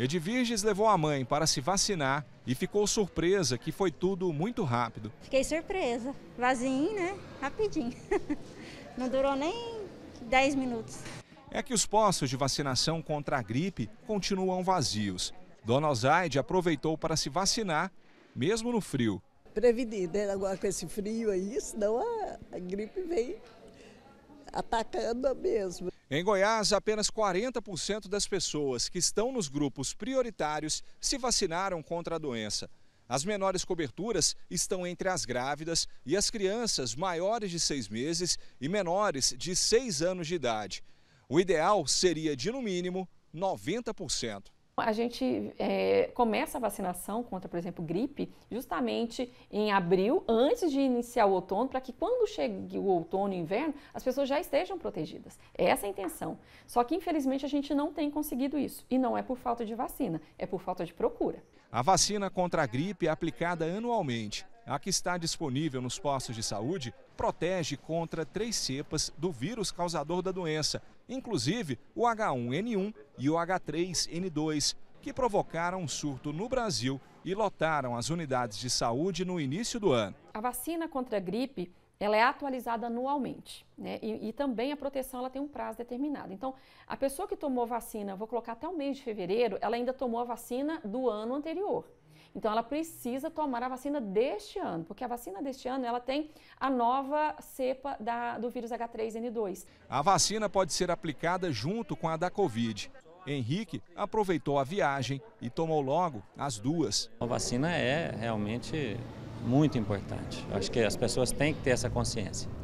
Edvirges levou a mãe para se vacinar e ficou surpresa que foi tudo muito rápido. Fiquei surpresa. Vazinho, né? Rapidinho. Não durou nem 10 minutos. É que os postos de vacinação contra a gripe continuam vazios. Dona Osaide aproveitou para se vacinar, mesmo no frio. Prevenir, né? Agora com esse frio aí, senão a, a gripe vem atacando mesmo. Em Goiás, apenas 40% das pessoas que estão nos grupos prioritários se vacinaram contra a doença. As menores coberturas estão entre as grávidas e as crianças maiores de seis meses e menores de seis anos de idade. O ideal seria de, no mínimo, 90% a gente é, começa a vacinação contra, por exemplo, gripe, justamente em abril, antes de iniciar o outono, para que quando chegue o outono e inverno, as pessoas já estejam protegidas. Essa é a intenção. Só que, infelizmente, a gente não tem conseguido isso. E não é por falta de vacina, é por falta de procura. A vacina contra a gripe é aplicada anualmente. A que está disponível nos postos de saúde protege contra três cepas do vírus causador da doença, inclusive o H1N1 e o H3N2, que provocaram um surto no Brasil e lotaram as unidades de saúde no início do ano. A vacina contra a gripe ela é atualizada anualmente, né? E, e, também a proteção ela tem um prazo determinado. Então, a pessoa que tomou vacina, vou colocar até o mês de fevereiro, ela ainda tomou a vacina do ano anterior. Então ela precisa tomar a vacina deste ano, porque a vacina deste ano ela tem a nova cepa da, do vírus H3N2. A vacina pode ser aplicada junto com a da Covid. Henrique aproveitou a viagem e tomou logo as duas. A vacina é realmente muito importante. Acho que as pessoas têm que ter essa consciência.